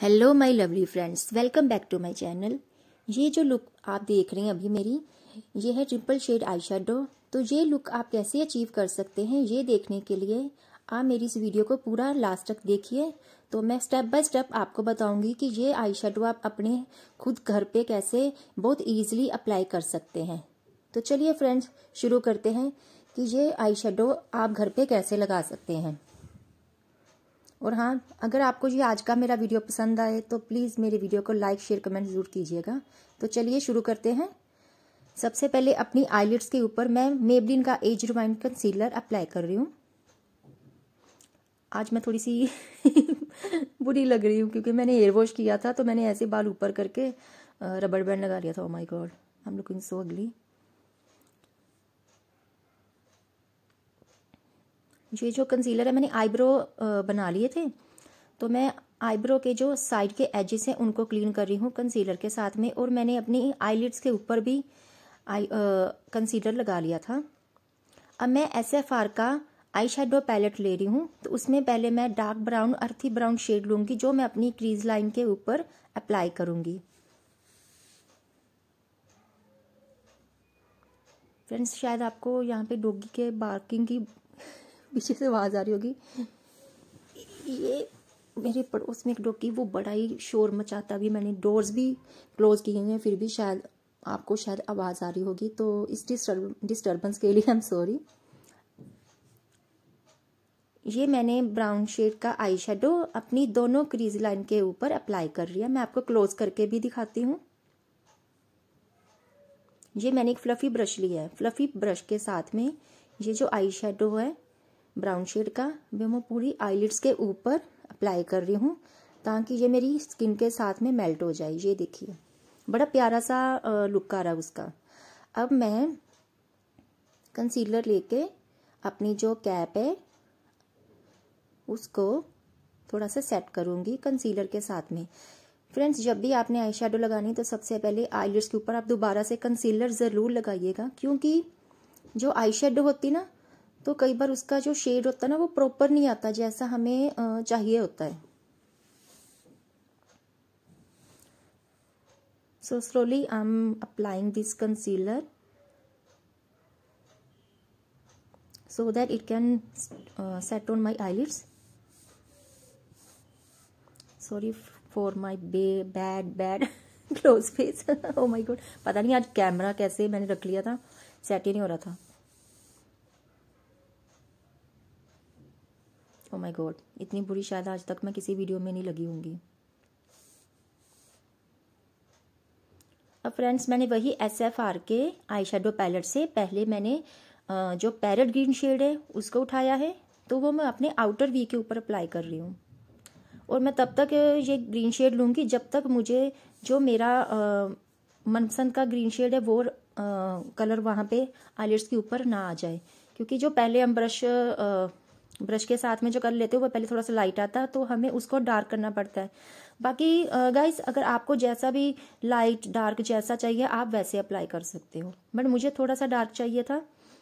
hello my lovely friends welcome back to my channel ये जो look आप देख रहे हैं अभी मेरी ये है ट्रिपल शेड आई शेडो तो ये लुक आप कैसे अचीव कर सकते हैं ये देखने के लिए आप मेरी इस वीडियो को पूरा लास्ट तक देखिए तो मैं स्टेप बाय स्टेप आपको बताऊंगी कि ये आई शेडो आप अपने खुद घर पे कैसे बहुत ईजिली अप्लाई कर सकते हैं तो चलिए फ्रेंड्स शुरू करते हैं कि ये आई शेडो आप घर पर कैसे लगा सकते हैं और हाँ अगर आपको ये आज का मेरा वीडियो पसंद आए तो प्लीज़ मेरे वीडियो को लाइक शेयर कमेंट ज़रूर कीजिएगा तो चलिए शुरू करते हैं सबसे पहले अपनी आईलिट्स के ऊपर मैं मेबलिन का एज रिमाइंड कंसीलर अप्लाई कर रही हूँ आज मैं थोड़ी सी बुरी लग रही हूँ क्योंकि मैंने एयर वॉश किया था तो मैंने ऐसे बाल ऊपर करके रबड़ बैंड लगा लिया था oh my God I am looking so ugly ये जो कंसीलर है मैंने आईब्रो बना लिए थे तो मैं आईब्रो के जो साइड के एजेस हैं उनको क्लीन कर रही हूँ कंसीलर के साथ में और मैंने अपनी आईलिड्स के ऊपर भी आई कंसीलर लगा लिया था अब मैं एस एफ आर का आई शेडो पैलेट ले रही हूँ तो उसमें पहले मैं dark brown earthy brown shade लूंगी जो मैं अपनी क्रीज लाइन के ऊपर अप्लाई करूंगी फ्रेंड्स शायद आपको यहाँ पे डोगी के बार्किंग की पीछे से आवाज़ आ रही होगी ये मेरे पड़ोस में एक डॉग की वो बड़ा ही शोर मचाता भी मैंने डोर्स भी क्लोज किए हैं फिर भी शायद आपको शायद आवाज़ आ रही होगी तो इस डिस्टर्ब डिस्टर्बेंस के लिए आई एम सॉरी ये मैंने ब्राउन शेड का आई शेडो अपनी दोनों क्रीज लाइन के ऊपर अप्लाई कर रही है मैं आपको क्लोज करके भी दिखाती हूँ ये मैंने एक फ्लफ़ी ब्रश लिया है फ्लफ़ी ब्रश के साथ में ये जो आई शेडो है ब्राउन शेड का वे मैं पूरी आईलिट्स के ऊपर अप्लाई कर रही हूँ ताकि ये मेरी स्किन के साथ में मेल्ट हो जाए ये देखिए बड़ा प्यारा सा लुक आ रहा है उसका अब मैं कंसीलर लेके अपनी जो कैप है उसको थोड़ा सा सेट करूँगी कंसीलर के साथ में फ्रेंड्स जब भी आपने आई शेडो लगानी तो सबसे पहले आईलिट्स के ऊपर आप दोबारा से कंसीलर ज़रूर लगाइएगा क्योंकि जो आई शेडो होती ना तो कई बार उसका जो शेड होता है ना वो प्रॉपर नहीं आता जैसा हमें चाहिए होता है so slowly I am applying this concealer so that it can set on my eye sorry for my bay bad bad close face oh my good पता नहीं आज कैमरा कैसे मैंने रख लिया था सेट ही नहीं हो रहा था ओ माई गॉड इतनी बुरी शायद आज तक मैं किसी वीडियो में नहीं लगी होंगी अब फ्रेंड्स मैंने वही एस एफ आर के आई शेडो पैलेट से पहले मैंने जो पैरट ग्रीन शेड है उसको उठाया है तो वो मैं अपने आउटर वी के ऊपर अप्लाई कर रही हूँ और मैं तब तक ये ग्रीन शेड लूंगी जब तक मुझे जो मेरा मनपसंद का ग्रीन शेड है वो आ, कलर वहाँ पे आईलेट्स के ऊपर ना आ जाए क्योंकि जो पहले हम ब्रश ब्रश के साथ में जो कर लेते हो वो पहले थोड़ा सा लाइट आता है तो हमें उसको डार्क करना पड़ता है बाकी गाइस अगर आपको जैसा भी लाइट डार्क जैसा चाहिए आप वैसे अप्लाई कर सकते हो बट मुझे थोड़ा सा डार्क चाहिए था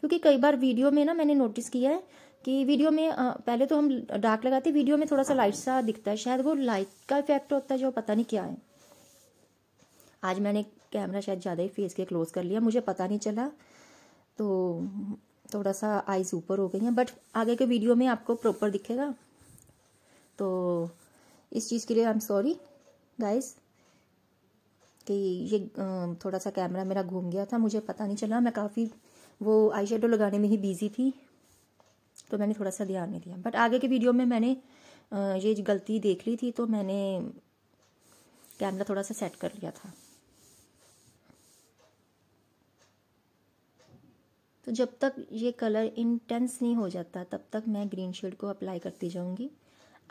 क्योंकि कई बार वीडियो में ना मैंने नोटिस किया है कि वीडियो में पहले तो हम डार्क लगाते वीडियो में थोड़ा सा लाइट सा दिखता है शायद वो लाइट का इफेक्ट होता है जो पता नहीं क्या है आज मैंने कैमरा शायद ज़्यादा ही फेस के क्लोज कर लिया मुझे पता नहीं चला तो थोड़ा सा आइज़ ऊपर हो गई हैं बट आगे के वीडियो में आपको प्रॉपर दिखेगा तो इस चीज़ के लिए आई एम सॉरी गाइस कि ये थोड़ा सा कैमरा मेरा घूम गया था मुझे पता नहीं चला मैं काफ़ी वो आई लगाने में ही बिज़ी थी तो मैंने थोड़ा सा ध्यान नहीं दिया बट आगे के वीडियो में मैंने ये गलती देख ली थी तो मैंने कैमरा थोड़ा सा सेट कर लिया था तो जब तक ये कलर इंटेंस नहीं हो जाता तब तक मैं ग्रीन शेड को अप्लाई करती जाऊँगी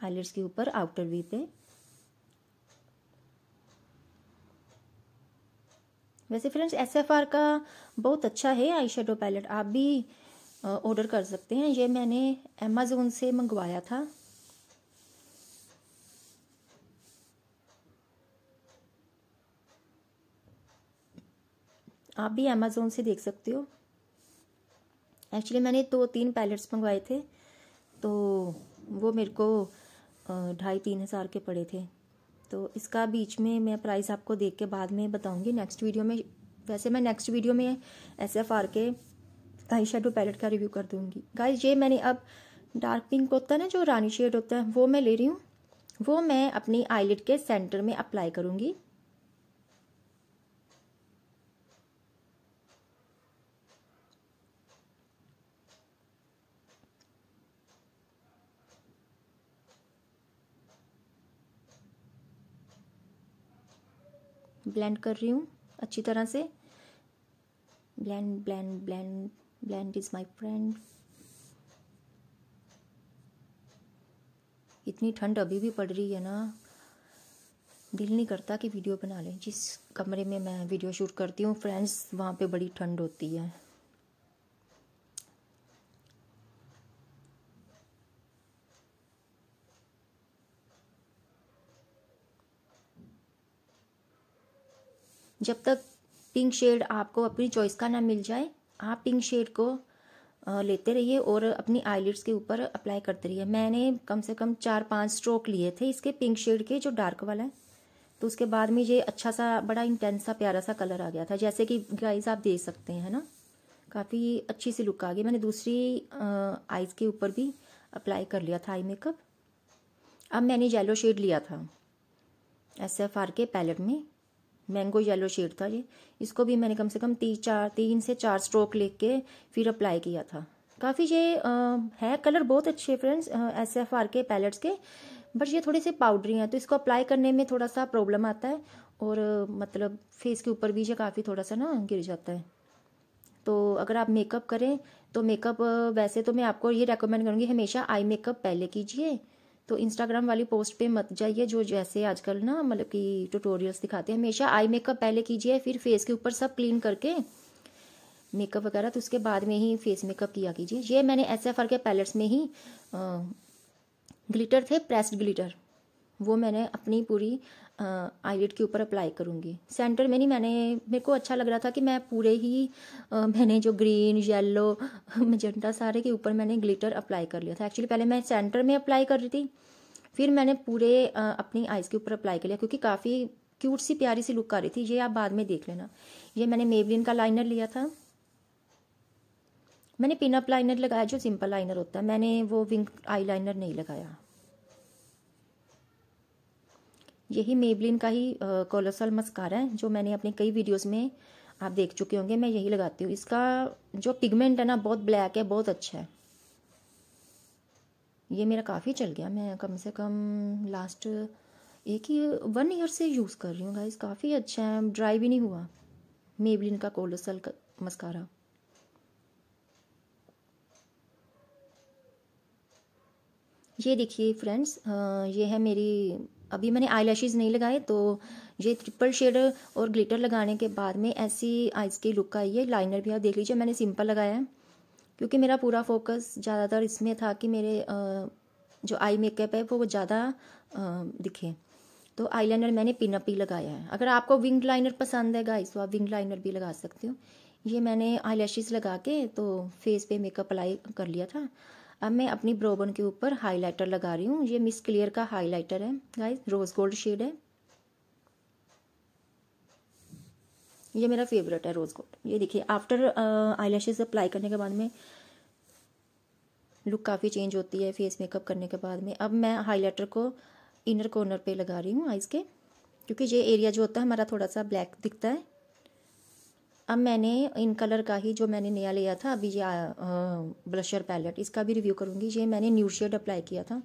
आईलेट्स के ऊपर आउटर वी पे वैसे फ्रेंड्स एस एफ आर का बहुत अच्छा है आई शेडो पैलेट आप भी ऑर्डर कर सकते हैं ये मैंने अमेजोन से मंगवाया था आप भी अमेजोन से देख सकते हो एक्चुअली मैंने दो तीन पैलेट्स मंगवाए थे तो वो मेरे को ढाई तीन हज़ार के पड़े थे तो इसका बीच में मैं प्राइस आपको देख के बाद में बताऊंगी नेक्स्ट वीडियो में वैसे मैं नेक्स्ट वीडियो में एस एफ आर के आई शेडो पैलेट का रिव्यू कर दूंगी गाइज ये मैंने अब डार्क पिंक होता है ना जो रानी शेड होता है वो मैं ले रही हूँ वो मैं अपनी आईलिट के सेंटर में अप्लाई करूँगी ब्लेंड कर रही हूँ अच्छी तरह से blend blend blend blend is my friend इतनी ठंड अभी भी पड़ रही है ना दिल नहीं करता कि वीडियो बना लें जिस कमरे में मैं वीडियो शूट करती हूँ फ्रेंड्स वहाँ पे बड़ी ठंड होती है जब तक पिंक शेड आपको अपनी चॉइस का ना मिल जाए आप पिंक शेड को लेते रहिए और अपनी आईलिड्स के ऊपर अप्लाई करते रहिए मैंने कम से कम चार पांच स्ट्रोक लिए थे इसके पिंक शेड के जो डार्क वाला है तो उसके बाद में ये अच्छा सा बड़ा इंटेंस सा प्यारा सा कलर आ गया था जैसे कि गाइस आप देख सकते हैं ना काफ़ी अच्छी सी लुक आ गई मैंने दूसरी आइज़ के ऊपर भी अप्लाई कर लिया था आई मेकअप अब मैंने येलो शेड लिया था एस एफ आर के पैलेट में मैंगो येलो शेड था ये इसको भी मैंने कम से कम तीन चार तीन से चार स्ट्रोक लेके फिर अप्लाई किया था काफ़ी ये आ, है कलर बहुत अच्छे फ्रेंड्स एस एफ आर के पैलेट्स के बट ये थोड़े से पाउडरी हैं तो इसको अप्लाई करने में थोड़ा सा प्रॉब्लम आता है और मतलब फेस के ऊपर भी ये काफ़ी थोड़ा सा ना गिर जाता है तो अगर आप मेकअप करें तो मेकअप वैसे तो मैं आपको ये रेकमेंड करूँगी हमेशा आई मेकअप पहले कीजिए तो इंस्टाग्राम वाली पोस्ट पे मत जाइए जो जैसे आजकल ना मतलब कि ट्यूटोरियल्स दिखाते हैं हमेशा आई मेकअप पहले कीजिए फिर फेस के ऊपर सब क्लीन करके मेकअप वगैरह तो उसके बाद में ही फेस मेकअप किया कीजिए ये मैंने एस एफ आर के पैलेट्स में ही आ, ग्लिटर थे प्रेस्ड ग्लिटर वो मैंने अपनी पूरी आईलेट के ऊपर अप्लाई करूँगी सेंटर में नहीं मैंने मेरे को अच्छा लग रहा था कि मैं पूरे ही आ, मैंने जो ग्रीन येलो मजेंटा सारे के ऊपर मैंने ग्लिटर अप्लाई कर लिया था एक्चुअली पहले मैं सेंटर में अप्लाई कर रही थी फिर मैंने पूरे आ, अपनी आइज़ के ऊपर अप्लाई कर लिया क्योंकि काफ़ी क्यूट सी प्यारी सी लुक आ रही थी ये आप बाद में देख लेना ये मैंने मेबलिन का लाइनर लिया था मैंने पिनअप लाइनर लगाया जो सिंपल लाइनर होता है मैंने वो विंग आई लाइनर नहीं लगाया यही मेबलिन का ही कोलोसल मस्कारा है जो मैंने अपने कई वीडियोस में आप देख चुके होंगे मैं यही लगाती हूँ इसका जो पिगमेंट है ना बहुत ब्लैक है बहुत अच्छा है ये मेरा काफ़ी चल गया मैं कम से कम लास्ट एक ही वन ईयर से यूज़ कर रही हूँ गाइस काफ़ी अच्छा है ड्राई भी नहीं हुआ मेबलिन का कोलोसल का मस्कारा ये देखिए फ्रेंड्स ये है मेरी अभी मैंने आई नहीं लगाए तो ये ट्रिपल शेड और ग्लिटर लगाने के बाद में ऐसी आइज़ की लुक आई है लाइनर भी आप देख लीजिए मैंने सिंपल लगाया है क्योंकि मेरा पूरा फोकस ज़्यादातर इसमें था कि मेरे जो आई मेकअप है वो ज़्यादा दिखे तो आईलाइनर मैंने पिनअप ही लगाया है अगर आपको विंग लाइनर पसंद है गाइस तो आप विंग लाइनर भी लगा सकते हो ये मैंने आई लगा के तो फेस पे मेकअप अप्लाई कर लिया था अब मैं अपनी ब्रोबन के ऊपर हाइलाइटर लगा रही हूँ ये मिस क्लियर का हाइलाइटर है गाइस रोज़ गोल्ड शेड है ये मेरा फेवरेट है रोज़ गोल्ड ये देखिए आफ्टर आई लैशेज अप्लाई करने के बाद में लुक काफ़ी चेंज होती है फेस मेकअप करने के बाद में अब मैं हाइलाइटर को इनर कॉर्नर पे लगा रही हूँ आइज़ के क्योंकि ये एरिया जो होता है हमारा थोड़ा सा ब्लैक दिखता है अब मैंने इन कलर का ही जो मैंने नया लिया था अभी ये ब्लशर पैलेट इसका भी रिव्यू करूँगी ये मैंने न्यू शेड अप्लाई किया था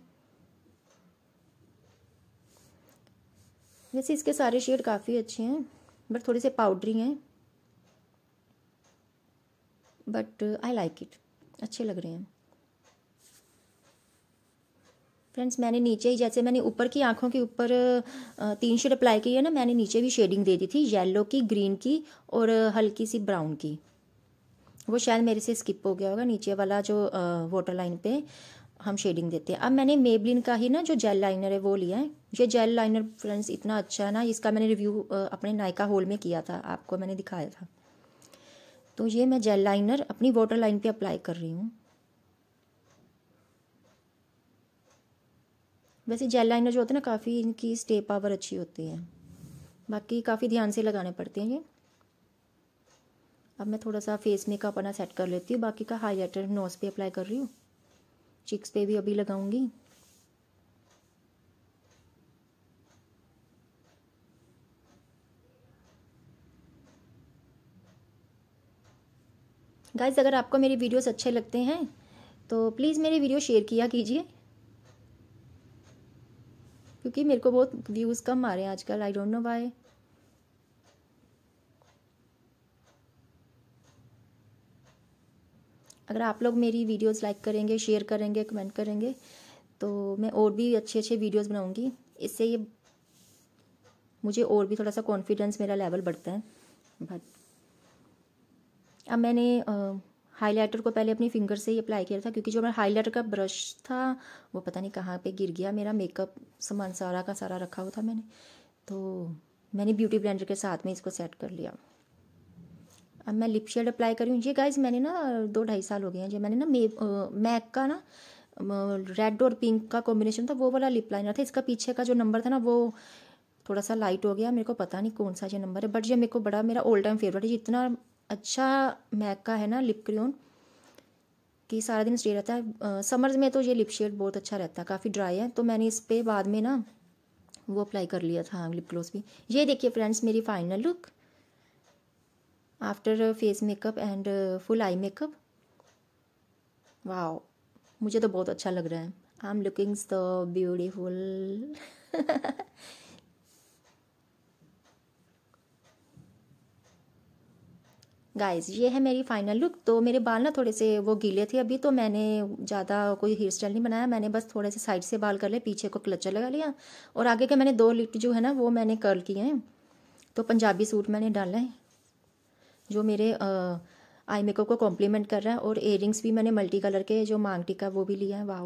वैसे इसके सारे शेड काफ़ी अच्छे हैं बट थोड़े से पाउडरी हैं बट आई लाइक इट अच्छे लग रहे हैं फ्रेंड्स मैंने नीचे ही जैसे मैंने ऊपर की आँखों के ऊपर तीन शेड अप्लाई की है ना मैंने नीचे भी शेडिंग दे दी थी येलो की ग्रीन की और हल्की सी ब्राउन की वो शायद मेरे से स्किप हो गया होगा नीचे वाला जो वाटर लाइन पे हम शेडिंग देते हैं अब मैंने मेबलिन का ही ना जो जेल लाइनर है वो लिया है ये जेल लाइनर फ्रेंड्स इतना अच्छा है ना इसका मैंने रिव्यू अपने नायका हॉल में किया था आपको मैंने दिखाया था तो ये मैं जेल लाइनर अपनी वाटर लाइन पर अप्लाई कर रही हूँ वैसे जेल लाइनर जो होते हैं ना काफ़ी इनकी स्टे पावर अच्छी होती है बाकी काफ़ी ध्यान से लगाने पड़ते हैं ये अब मैं थोड़ा सा फेस मेकअप अपना सेट कर लेती हूँ बाकी का हाईलाइटर नोज़ पे अप्लाई कर रही हूँ चिक्स पे भी अभी लगाऊंगी गाइज अगर आपको मेरी वीडियोस अच्छे लगते हैं तो प्लीज़ मेरी वीडियो शेयर किया कीजिए क्योंकि मेरे को बहुत व्यूज़ कम आ रहे हैं आजकल आई डोंट नो वाई अगर आप लोग मेरी वीडियोस लाइक करेंगे शेयर करेंगे कमेंट करेंगे तो मैं और भी अच्छे अच्छे वीडियोस बनाऊंगी इससे ये मुझे और भी थोड़ा सा कॉन्फिडेंस मेरा लेवल बढ़ता है बट अब मैंने हाईलाइटर को पहले अपनी फिंगर से ही अप्लाई किया था क्योंकि जो मेरा हाईलाइटर का ब्रश था वो पता नहीं कहाँ पे गिर गया मेरा मेकअप सामान सारा का सारा रखा हुआ था मैंने तो मैंने ब्यूटी ब्लेंडर के साथ में इसको सेट कर लिया अब मैं लिप शेड अप्लाई करी हूँ ये गाइज मैंने ना दो ढाई साल हो गए हैं जो मैंने ना मे मैक का ना रेड और पिंक का कॉम्बिनेशन था वो वाला लिप लाइनर था इसका पीछे का जो नंबर था ना वो थोड़ा सा लाइट हो गया मेरे को पता नहीं कौन सा ये नंबर है बट ये मेरे को बड़ा मेरा ओल्ड टाइम फेवरेट है जितना अच्छा मैक का है ना लिप क्रियोन कि सारा दिन स्टे रहता है समर्स में तो ये लिप शेड बहुत अच्छा रहता है काफ़ी ड्राई है तो मैंने इस पर बाद में ना वो अप्लाई कर लिया था लिप ग्लोस भी ये देखिए फ्रेंड्स मेरी final look after face makeup and full eye makeup wow मुझे तो बहुत अच्छा लग रहा है I am lookings the beautiful guys ये है मेरी फाइनल लुक तो मेरे बाल ना थोड़े से वो गीले थे अभी तो मैंने ज़्यादा कोई हेयर स्टाइल नहीं बनाया मैंने बस थोड़े से साइड से बाल कर लिए पीछे को क्लचर लगा लिया और आगे के मैंने दो लिट जो है ना वो मैंने कर्ल किए हैं तो पंजाबी सूट मैंने डाला है जो मेरे आई मेकअप को कॉम्प्लीमेंट कर रहा है और एयरिंग्स भी मैंने मल्टी कलर के जो मांग टिका वो भी लिया है वाह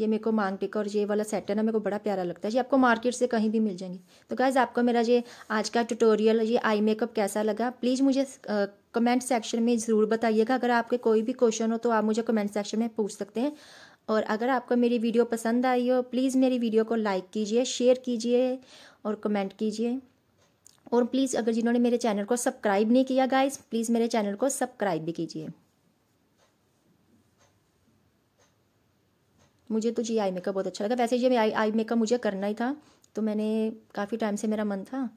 ये मेरे को मांग टिका और ये वाला सेट है ना मेरे को बड़ा प्यारा लगता है ये आपको मार्केट से कहीं भी मिल जाएंगे तो गाइज़ आपको मेरा ये आज का ट्यूटोरियल ये आई मेकअप कैसा लगा प्लीज़ मुझे कमेंट सेक्शन में ज़रूर बताइएगा अगर आपके कोई भी क्वेश्चन हो तो आप मुझे कमेंट सेक्शन में पूछ सकते हैं और अगर आपको मेरी वीडियो पसंद आई हो प्लीज़ मेरी वीडियो को लाइक कीजिए शेयर कीजिए और कमेंट कीजिए और प्लीज़ अगर जिन्होंने मेरे चैनल को सब्सक्राइब नहीं किया गाइज़ प्लीज़ मेरे चैनल को सब्सक्राइब भी कीजिए मुझे तो जी आई मेकअप बहुत अच्छा लगा वैसे ये आई आई मेकअप मुझे करना ही था तो मैंने काफ़ी टाइम से मेरा मन था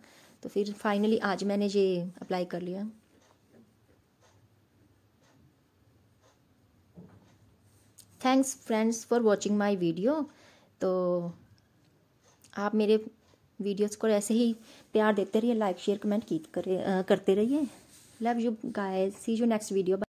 तो फिर फाइनली आज मैंने ये अप्लाई कर लिया thanks friends for watching my video तो आप मेरे वीडियोस को ऐसे ही प्यार देते रहिए लाइक शेयर कमेंट की करते रहिए love you guys see you next video